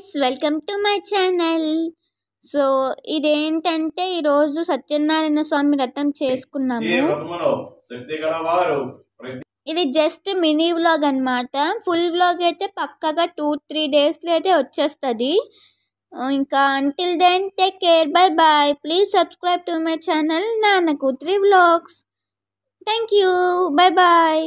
guys welcome to my channel so ఇదేంటంటే ఈరోజు సత్యనారాయణ స్వామి రథం చేసుకున్నాము ఇది జస్ట్ మినీ వ్లాగ్ అనమాట ఫుల్ వ్లాగ్ అయితే పక్కగా టూ త్రీ డేస్లో అయితే వచ్చేస్తుంది ఇంకా until then take care bye bye please subscribe to my channel నాన్న కూతురి vlogs thank you bye bye